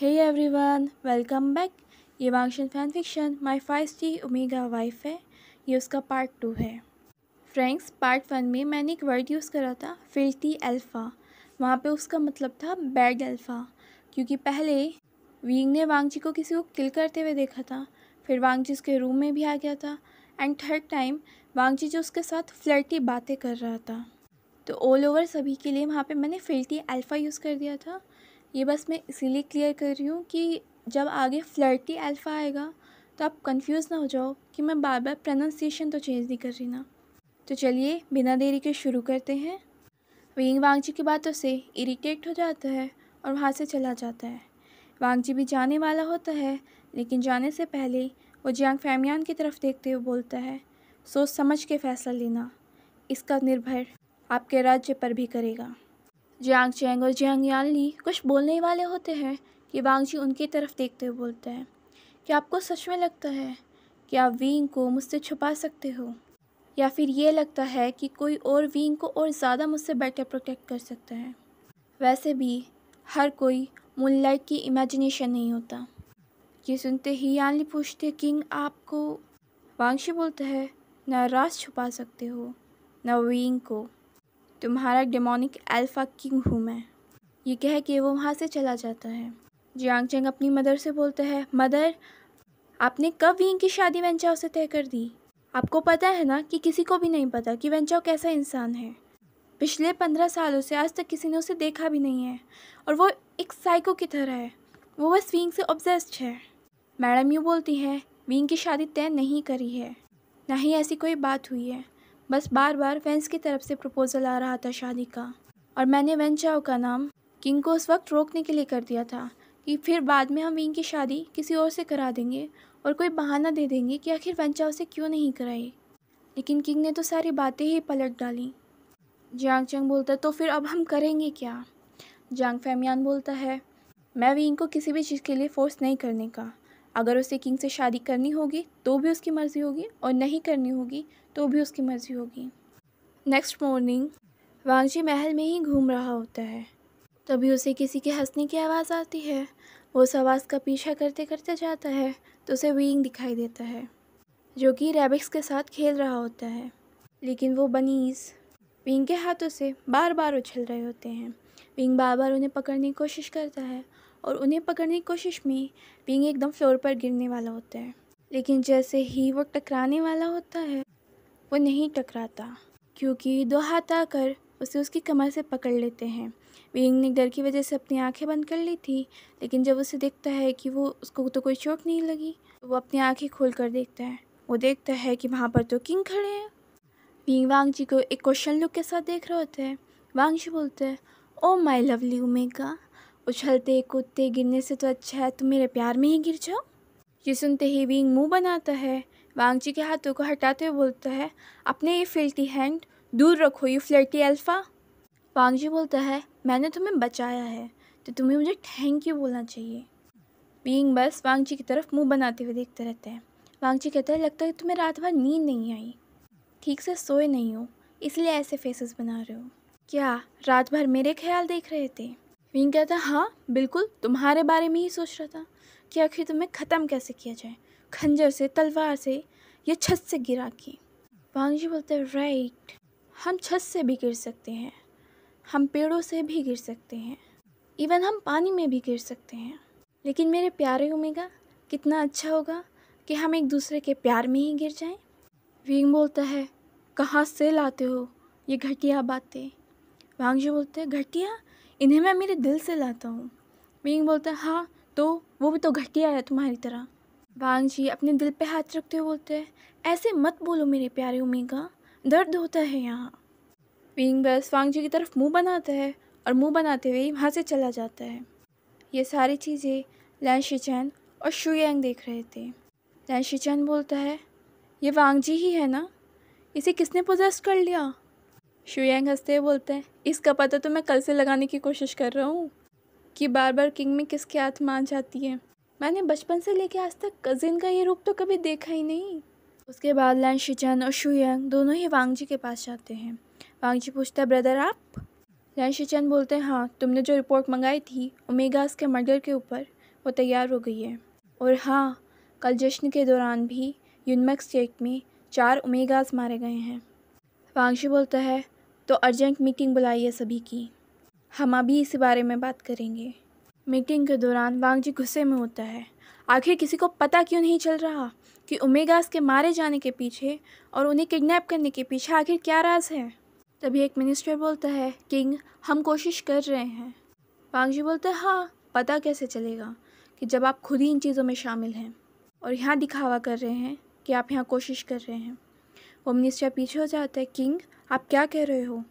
हे one welcome back ये Wangxian fan fiction my five ही omega wife है ये उसका पार्ट टू है फ्रेंड्स पार्ट वन में मैंने एक वर्ड यूज़ करा था फिल्टी एल्फ़ा वहाँ पे उसका मतलब था बैड एल्फ़ा क्योंकि पहले वींग ने वांगजी को किसी को किल करते हुए देखा था फिर वांगजी उसके रूम में भी आ गया था एंड थर्ड टाइम वांगजी जो उसके साथ फ्लर्टी बातें कर रहा था तो ऑल ओवर सभी के लिए वहाँ पे मैंने फिल्टी एल्फ़ा यूज़ कर दिया था ये बस मैं इसीलिए क्लियर कर रही हूँ कि जब आगे फ्लर्टी अल्फ़ा आएगा तो आप कंफ्यूज ना हो जाओ कि मैं बार बार प्रोनाउंसिएशन तो चेंज नहीं कर रही ना तो चलिए बिना देरी के शुरू करते हैं वेंग वांगजी की बातों से इरिटेट हो जाता है और वहाँ से चला जाता है वांगजी भी जाने वाला होता है लेकिन जाने से पहले वो जियांग फैमियान की तरफ देखते हुए बोलता है सोच समझ के फैसला लेना इसका निर्भर आपके राज्य पर भी करेगा जियांग चैंग और जियांग यानली कुछ बोलने ही वाले होते हैं कि वांगजी उनकी तरफ देखते हुए बोलते हैं क्या आपको सच में लगता है कि आप विंग को मुझसे छुपा सकते हो या फिर ये लगता है कि कोई और विंग को और ज़्यादा मुझसे बेटर प्रोटेक्ट कर सकता है वैसे भी हर कोई मूनलाइट की इमेजिनेशन नहीं होता ये सुनते ही यानली पूछते किंग आपको वांगशी बोलता है ना रास छुपा सकते हो ना विंग को तुम्हारा डेमोनिक अल्फा किंग हूँ मैं ये कह के वो वहाँ से चला जाता है जियांग चेंग अपनी मदर से बोलता है मदर आपने कब विंग की शादी वेंचाओ से तय कर दी आपको पता है ना कि किसी को भी नहीं पता कि वेंचाओ कैसा इंसान है पिछले पंद्रह सालों से आज तक किसी ने उसे देखा भी नहीं है और वो एक साइको की तरह है वो बस विंग से ऑब्जेस्ट है मैडम यूँ बोलती है विंग की शादी तय नहीं करी है ना ही ऐसी कोई बात हुई है बस बार बार फैंस की तरफ से प्रपोज़ल आ रहा था शादी का और मैंने चाओ का नाम किंग को उस वक्त रोकने के लिए कर दिया था कि फिर बाद में हम विंग की शादी किसी और से करा देंगे और कोई बहाना दे देंगे कि आखिर चाओ से क्यों नहीं कराई लेकिन किंग ने तो सारी बातें ही पलट डाली जियांग चंग बोलता तो फिर अब हम करेंगे क्या जांग फैमियान बोलता है मैं विंग को किसी भी चीज़ के लिए फोर्स नहीं करने का अगर उसे किंग से शादी करनी होगी तो भी उसकी मर्ज़ी होगी और नहीं करनी होगी तो भी उसकी मर्ज़ी होगी नेक्स्ट मॉर्निंग वांगजी महल में ही घूम रहा होता है तभी उसे किसी के हंसने की आवाज़ आती है वो उस आवाज़ का पीछा करते करते जाता है तो उसे विंग दिखाई देता है जो कि रेबिक्स के साथ खेल रहा होता है लेकिन वो बनीस विंग के हाथों से बार बार उछल रहे होते हैं विंग बार बार उन्हें पकड़ने की कोशिश करता है और उन्हें पकड़ने की कोशिश में पिंग एकदम फ्लोर पर गिरने वाला होता है लेकिन जैसे ही वो टकराने वाला होता है वो नहीं टकराता क्योंकि दो हाथ आकर उसे उसकी कमर से पकड़ लेते हैं पिंग ने डर की वजह से अपनी आंखें बंद कर ली थी लेकिन जब उसे देखता है कि वो उसको तो कोई चोट नहीं लगी तो वो अपनी आँखें खोल कर देखता है वो देखता है कि वहाँ पर तो किंग खड़े हैं पिंग वांग जी को एक क्वेश्चन लुक के साथ देख रहे होते हैं वांग जी बोलते हैं ओ माई लवली उमेगा उछलते कूदते गिरने से तो अच्छा है तुम मेरे प्यार में ही गिर जाओ ये सुनते ही विंग मुंह बनाता है वांगची के हाथों को हटाते हुए बोलता है अपने ये फिल्टी हैंड दूर रखो यू फ्लर्टी अल्फ़ा वांगजी बोलता है मैंने तुम्हें बचाया है तो तुम्हें मुझे थैंक यू बोलना चाहिए बींग बस वांगची की तरफ मुंह बनाते हुए देखते रहते हैं वांगची कहता है लगता है तुम्हें रात भर नींद नहीं आई ठीक से सोए नहीं हो इसलिए ऐसे फेसेस बना रहे हो क्या रात भर मेरे ख्याल देख रहे थे मीन कहता हाँ बिल्कुल तुम्हारे बारे में ही सोच रहा था कि आखिर तुम्हें ख़त्म कैसे किया जाए खंजर से तलवार से या छत से गिरा के वांग जी बोलते हैं राइट हम छत से भी गिर सकते हैं हम पेड़ों से भी गिर सकते हैं इवन हम पानी में भी गिर सकते हैं लेकिन मेरे प्यारे उमेगा कितना अच्छा होगा कि हम एक दूसरे के प्यार में ही गिर जाएं विंग बोलता है कहाँ से लाते हो ये घटिया बातें वांग जी बोलते हैं घटिया इन्हें मैं मेरे दिल से लाता हूँ मिंग बोलता है हाँ तो वो भी तो घटिया है तुम्हारी तरह वांग जी अपने दिल पे हाथ रखते हुए बोलते हैं ऐसे मत बोलो मेरे प्यारे उमेगा दर्द होता है यहाँ पिंग बस वांग जी की तरफ मुंह बनाता है और मुंह बनाते हुए वहाँ से चला जाता है ये सारी चीज़ें लैन शिचैन और शुयांग देख रहे थे लैन शिचैन बोलता है ये वांग जी ही है ना इसे किसने पोजेस्ट कर लिया शुयांग हंसते हुए बोलते हैं इसका पता तो मैं कल से लगाने की कोशिश कर रहा हूँ कि बार बार किंग में किसके हाथ मान जाती है मैंने बचपन से लेकर आज तक कज़िन का ये रूप तो कभी देखा ही नहीं उसके बाद लैन शिचैन और शुयांग दोनों ही वांगजी के पास जाते हैं वांग जी पूछता है ब्रदर आप लैन शिचैन बोलते हैं हाँ तुमने जो रिपोर्ट मंगाई थी ओमेगास के मर्डर के ऊपर वो तैयार हो गई है और हाँ कल जश्न के दौरान भी यूनमक स्टेट में चार उमेगास मारे गए हैं वांगशी बोलता है तो अर्जेंट मीटिंग बुलाई है सभी की हम अभी इस बारे में बात करेंगे मीटिंग के दौरान वांग जी गुस्से में होता है आखिर किसी को पता क्यों नहीं चल रहा कि उमेगास के मारे जाने के पीछे और उन्हें किडनैप करने के पीछे आखिर क्या राज है तभी एक मिनिस्टर बोलता है किंग हम कोशिश कर रहे हैं वांग जी बोलते हैं हाँ पता कैसे चलेगा कि जब आप खुद ही इन चीज़ों में शामिल हैं और यहाँ दिखावा कर रहे हैं कि आप यहाँ कोशिश कर रहे हैं वो मिनिस्टर पीछे हो जाता है किंग आप क्या कह रहे हो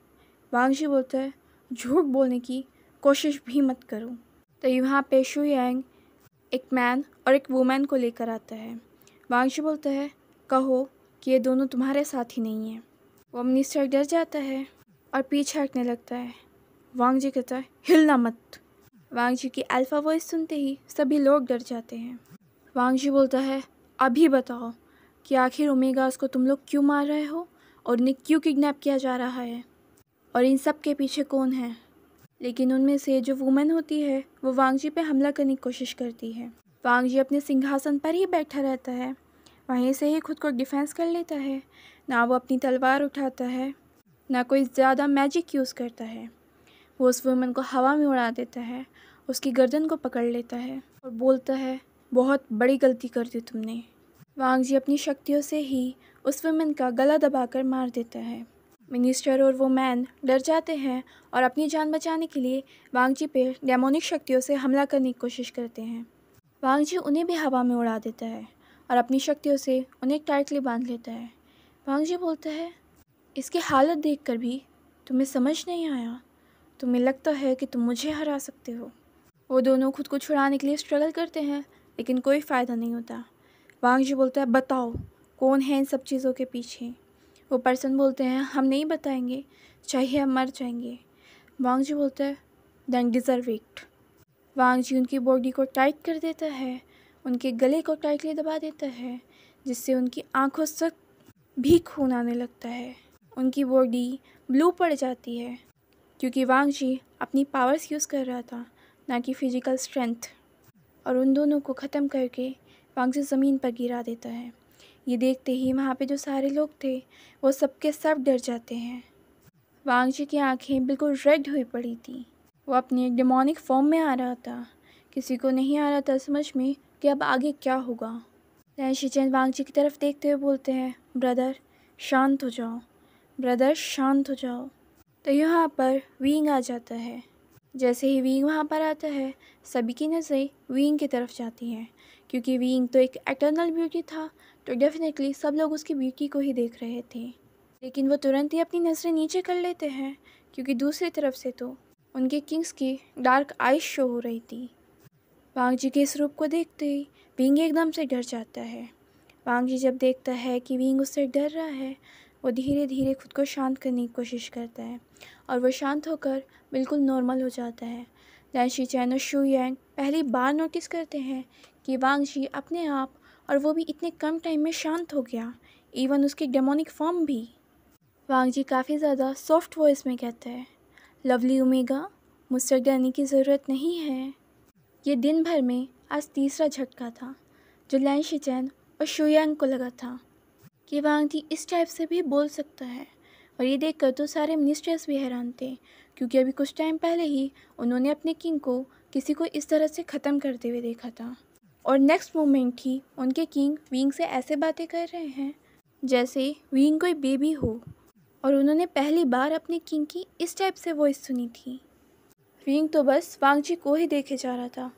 जी बोलता है झूठ बोलने की कोशिश भी मत करो तो यहाँ पे शू यांग एक मैन और एक वूमेन को लेकर आता है वांगजी बोलता है कहो कि ये दोनों तुम्हारे साथ ही नहीं है वो मिनिस्टर डर जाता है और पीछे हटने लगता है वांग जी कहता है हिलना मत वांग जी की अल्फ़ा वॉइस सुनते ही सभी लोग डर जाते हैं वांग जी बोलता है अभी बताओ कि आखिर ओमेगास को तुम लोग क्यों मार रहे हो और उन्हें क्यों किडनैप किया जा रहा है और इन सब के पीछे कौन है लेकिन उनमें से जो वुमेन होती है वो वांगजी पे हमला करने की कोशिश करती है वांगजी अपने सिंहासन पर ही बैठा रहता है वहीं से ही खुद को डिफेंस कर लेता है ना वो अपनी तलवार उठाता है ना कोई ज़्यादा मैजिक यूज़ करता है वो उस वुमेन को हवा में उड़ा देता है उसकी गर्दन को पकड़ लेता है और बोलता है बहुत बड़ी गलती कर दी तुमने वांग जी अपनी शक्तियों से ही उस वुमेन का गला दबाकर मार देता है मिनिस्टर और वो मैन डर जाते हैं और अपनी जान बचाने के लिए वांग जी पे डेमोनिक शक्तियों से हमला करने की कोशिश करते हैं जी उन्हें भी हवा में उड़ा देता है और अपनी शक्तियों से उन्हें टाइटली बांध लेता है वांग जी बोलता है इसकी हालत कर भी तुम्हें समझ नहीं आया तुम्हें लगता है कि तुम मुझे हरा सकते हो वो दोनों खुद को छुड़ाने के लिए स्ट्रगल करते हैं लेकिन कोई फ़ायदा नहीं होता जी बोलता है बताओ कौन है इन सब चीज़ों के पीछे वो पर्सन बोलते हैं हम नहीं बताएंगे चाहिए हम मर जाएंगे जी बोलते हैं then deserve it Wangji उनकी बॉडी को टाइट कर देता है उनके गले को टाइटली दबा देता है जिससे उनकी आंखों से भी खून आने लगता है उनकी बॉडी ब्लू पड़ जाती है क्योंकि वांग जी अपनी पावर्स यूज़ कर रहा था ना कि फिज़िकल स्ट्रेंथ और उन दोनों को ख़त्म करके वहाँ से ज़मीन पर गिरा देता है ये देखते ही वहाँ पे जो सारे लोग थे वो सबके सब डर जाते हैं वांग जी की आँखें बिल्कुल रेड हुई पड़ी थी वो अपनी एक डेमोनिक फॉर्म में आ रहा था किसी को नहीं आ रहा था समझ में कि अब आगे क्या होगा लहन चैन वांग जी की तरफ देखते हुए बोलते हैं ब्रदर शांत हो जाओ ब्रदर शांत हो जाओ तो यहाँ पर विंग आ जाता है जैसे ही विंग वहाँ पर आता है सभी की नज़रें विंग की तरफ जाती हैं क्योंकि वींग तो एक एटर्नल ब्यूटी था तो डेफिनेटली सब लोग उसकी ब्यूटी को ही देख रहे थे लेकिन वो तुरंत ही अपनी नज़रें नीचे कर लेते हैं क्योंकि दूसरी तरफ से तो उनके किंग्स की डार्क आइस शो हो रही थी वांग जी के इस रूप को देखते ही विंग एकदम से डर जाता है वांग जी जब देखता है कि विंग उससे डर रहा है वो धीरे धीरे खुद को शांत करने की कोशिश करता है और वो शांत होकर बिल्कुल नॉर्मल हो जाता है लैंशी चैन और शू यांग पहली बार नोटिस करते हैं कि वांग जी अपने आप और वो भी इतने कम टाइम में शांत हो गया इवन उसके डेमोनिक फॉर्म भी वांग जी काफ़ी ज़्यादा सॉफ्ट वॉइस में कहते हैं लवली उमेगा मुझसे डरने की ज़रूरत नहीं है ये दिन भर में आज तीसरा झटका था जो लैन शिचैन और शुयांग को लगा था कि वांग जी इस टाइप से भी बोल सकता है और ये देखकर तो सारे मिनिस्टर्स भी हैरान थे क्योंकि अभी कुछ टाइम पहले ही उन्होंने अपने किंग को किसी को इस तरह से ख़त्म करते हुए देखा था और नेक्स्ट मोमेंट ही उनके किंग विंग से ऐसे बातें कर रहे हैं जैसे विंग कोई बेबी हो और उन्होंने पहली बार अपने किंग की इस टाइप से वॉइस सुनी थी विंग तो बस वांगजी को ही देखे जा रहा था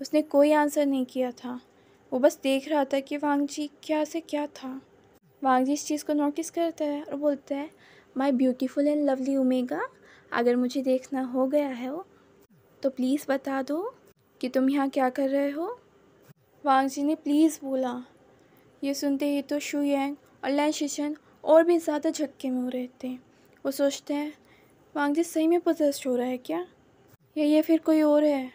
उसने कोई आंसर नहीं किया था वो बस देख रहा था कि जी क्या से क्या था वांग जी इस चीज़ को नोटिस करता है और बोलता है my beautiful and lovely omega अगर मुझे देखना हो गया है वो तो प्लीज़ बता दो कि तुम यहाँ क्या कर रहे हो जी ने प्लीज़ बोला ये सुनते ही तो शू यंग और लैन शिशन और भी ज़्यादा झटके में हो रहे थे वो सोचते हैं जी सही में पोजेस्ट हो रहा है क्या या ये फिर कोई और है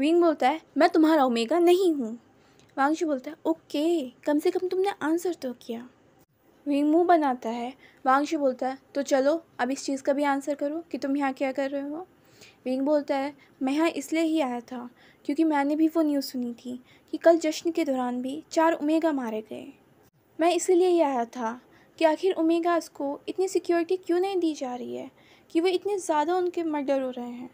विंग बोलता है मैं तुम्हारा ओमेगा नहीं हूँ जी बोलता है ओके कम से कम तुमने आंसर तो किया विंग मुँह बनाता है वांगशी बोलता है तो चलो अब इस चीज़ का भी आंसर करो कि तुम यहाँ क्या कर रहे हो विंग बोलता है मैं यहाँ इसलिए ही आया था क्योंकि मैंने भी वो न्यूज़ सुनी थी कि कल जश्न के दौरान भी चार उमेगा मारे गए मैं इसीलिए ये आया था कि आखिर उमेगा को इतनी सिक्योरिटी क्यों नहीं दी जा रही है कि वो इतने ज़्यादा उनके मर्डर हो रहे हैं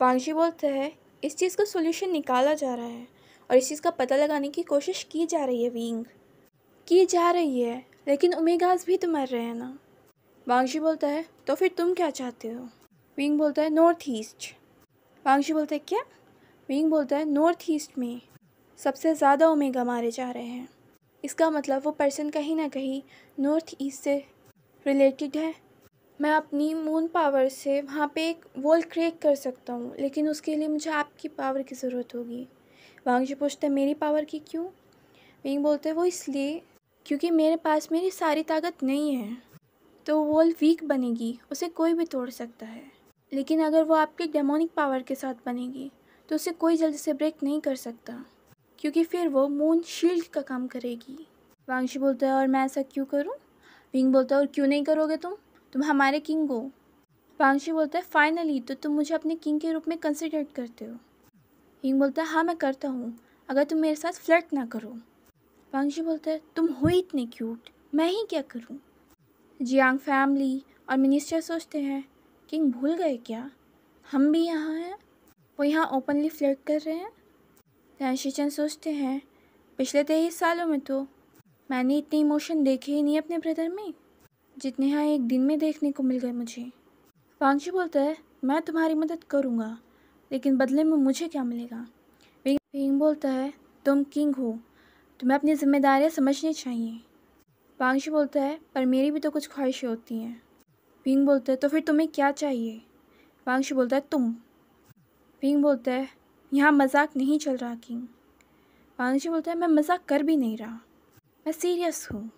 पांगजी बोलते हैं इस चीज़ का सोल्यूशन निकाला जा रहा है और इस चीज़ का पता लगाने की कोशिश की जा रही है विंग की जा रही है लेकिन उमेगाज भी तो मर रहे हैं ना वांगशी बोलता है तो फिर तुम क्या चाहते हो विंग बोलता है नॉर्थ ईस्ट वांगशी बोलता है क्या विंग बोलता है नॉर्थ ईस्ट में सबसे ज़्यादा ओमेगा मारे जा रहे हैं इसका मतलब वो पर्सन कहीं ना कहीं नॉर्थ ईस्ट से रिलेटेड है मैं अपनी मून पावर से वहाँ पे एक वॉल क्रिएट कर सकता हूँ लेकिन उसके लिए मुझे आपकी पावर की ज़रूरत होगी जी पूछते हैं मेरी पावर की क्यों विंग बोलते हैं वो इसलिए क्योंकि मेरे पास मेरी सारी ताकत नहीं है तो वॉल वीक बनेगी उसे कोई भी तोड़ सकता है लेकिन अगर वो आपके डेमोनिक पावर के साथ बनेगी तो उसे कोई जल्दी से ब्रेक नहीं कर सकता क्योंकि फिर वो मून शील्ड का काम करेगी वांगशी बोलता है और मैं ऐसा क्यों करूँ विंग बोलता है और क्यों नहीं करोगे तुम तुम हमारे किंग हो वांगशी बोलता है फाइनली तो तुम मुझे अपने किंग के रूप में कंसिडर करते हो विंग बोलता है हाँ मैं करता हूँ अगर तुम मेरे साथ फ्लर्ट ना करो वांगशी बोलता है तुम हो इतने क्यूट मैं ही क्या करूँ जियांग फैमिली और मिनिस्टर सोचते हैं किंग भूल गए क्या हम भी यहाँ हैं वो यहाँ ओपनली फ्लर्ट कर रहे हैं त्यांशी सोचते हैं पिछले तेईस सालों में तो मैंने इतने इमोशन देखे ही नहीं अपने ब्रदर में जितने यहाँ एक दिन में देखने को मिल गए मुझे वांगशी बोलता है मैं तुम्हारी मदद करूँगा लेकिन बदले में मुझे क्या मिलेगा विंग बोलता है तुम किंग हो तुम्हें अपनी जिम्मेदारियाँ समझनी चाहिए वांगशी बोलता है पर मेरी भी तो कुछ ख्वाहिशें होती हैं विंग बोलता है तो फिर तुम्हें क्या चाहिए वांगशी बोलता है तुम पिंग बोलता है यहाँ मजाक नहीं चल रहा किंग वांग जी बोलता है मैं मजाक कर भी नहीं रहा मैं सीरियस हूँ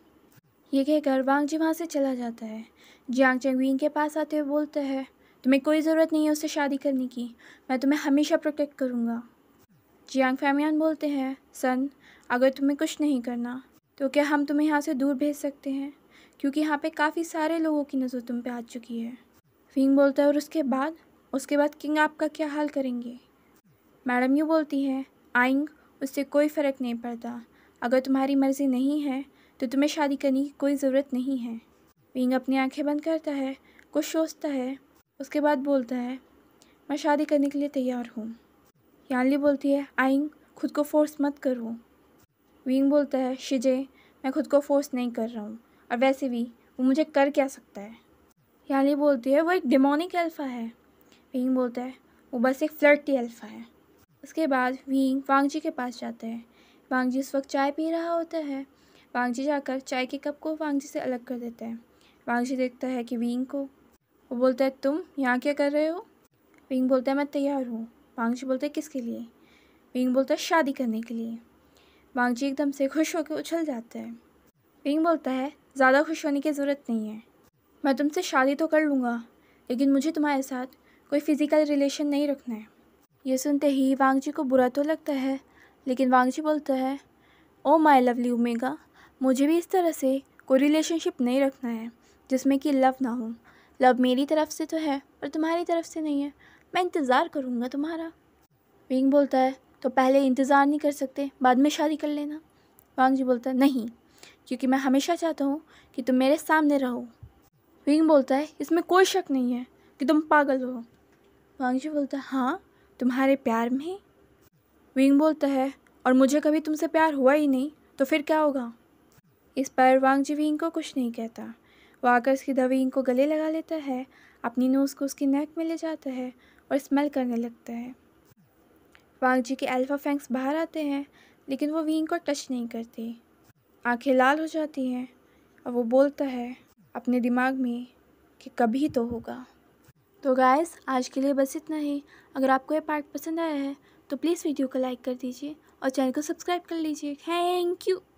ये कहकर वांग जी वहाँ से चला जाता है जियांग विंग के पास आते हुए बोलता है तुम्हें कोई ज़रूरत नहीं है उससे शादी करने की मैं तुम्हें हमेशा प्रोटेक्ट करूँगा जियांग फैमियान बोलते हैं सन अगर तुम्हें कुछ नहीं करना तो क्या हम तुम्हें यहाँ से दूर भेज सकते हैं क्योंकि यहाँ पे काफ़ी सारे लोगों की नज़र तुम पे आ चुकी है फिंग बोलता है और उसके बाद उसके बाद किंग आपका क्या हाल करेंगे मैडम यूँ बोलती है आइंग उससे कोई फ़र्क नहीं पड़ता अगर तुम्हारी मर्ज़ी नहीं है तो तुम्हें शादी करने की कोई ज़रूरत नहीं है विंग अपनी आंखें बंद करता है कुछ सोचता है उसके बाद बोलता है मैं शादी करने के लिए तैयार हूँ यानली बोलती है आइंग खुद को फोर्स मत करो विंग बोलता है शिजे मैं खुद को फोर्स नहीं कर रहा हूँ और वैसे भी वो मुझे कर क्या सकता है यानली बोलती है वो एक डिमोनिक अल्फ़ा है विंग बोलता है वो बस एक फ्लर्टी अल्फ़ा है उसके बाद विंग वांगजी के पास हैं वांग जी उस वक्त चाय पी रहा होता है वांगजी जाकर चाय के कप को वांगजी से अलग कर हैं वांग वांगजी देखता है कि विंग को वो बोलता है तुम यहाँ क्या कर रहे हो विंग बोलता है मैं तैयार हूँ वांगजी बोलते हैं किसके लिए विंग बोलता है शादी करने के लिए वांगजी एकदम से खुश होकर उछल जाता है विंग बोलता है ज़्यादा खुश होने की ज़रूरत नहीं है मैं तुमसे शादी तो कर लूँगा लेकिन मुझे तुम्हारे साथ कोई फ़िज़िकल रिलेशन नहीं रखना है ये सुनते ही वांग जी को बुरा तो लगता है लेकिन जी बोलता है ओ माई लवली उमेगा मुझे भी इस तरह से कोई रिलेशनशिप नहीं रखना है जिसमें कि लव ना हो लव मेरी तरफ से तो है पर तुम्हारी तरफ से नहीं है मैं इंतज़ार करूँगा तुम्हारा विंग बोलता है तो पहले इंतज़ार नहीं कर सकते बाद में शादी कर लेना वांग जी बोलता है नहीं क्योंकि मैं हमेशा चाहता हूँ कि तुम मेरे सामने रहो विंग बोलता है इसमें कोई शक नहीं है कि तुम पागल हो वांगजी बोलता हाँ तुम्हारे प्यार में विंग बोलता है और मुझे कभी तुमसे प्यार हुआ ही नहीं तो फिर क्या होगा इस पर वांगजी विंग को कुछ नहीं कहता वो आकर उसकी दविंग को गले लगा लेता है अपनी नोज़ को उसकी नेक में ले जाता है और स्मेल करने लगता है वांगजी के अल्फ़ा फैंक्स बाहर आते हैं लेकिन वो विंग को टच नहीं करती आंखें लाल हो जाती हैं और वो बोलता है अपने दिमाग में कि कभी तो होगा तो गाइस आज के लिए बस इतना ही अगर आपको ये पार्ट पसंद आया है तो प्लीज़ वीडियो को लाइक कर दीजिए और चैनल को सब्सक्राइब कर लीजिए थैंक यू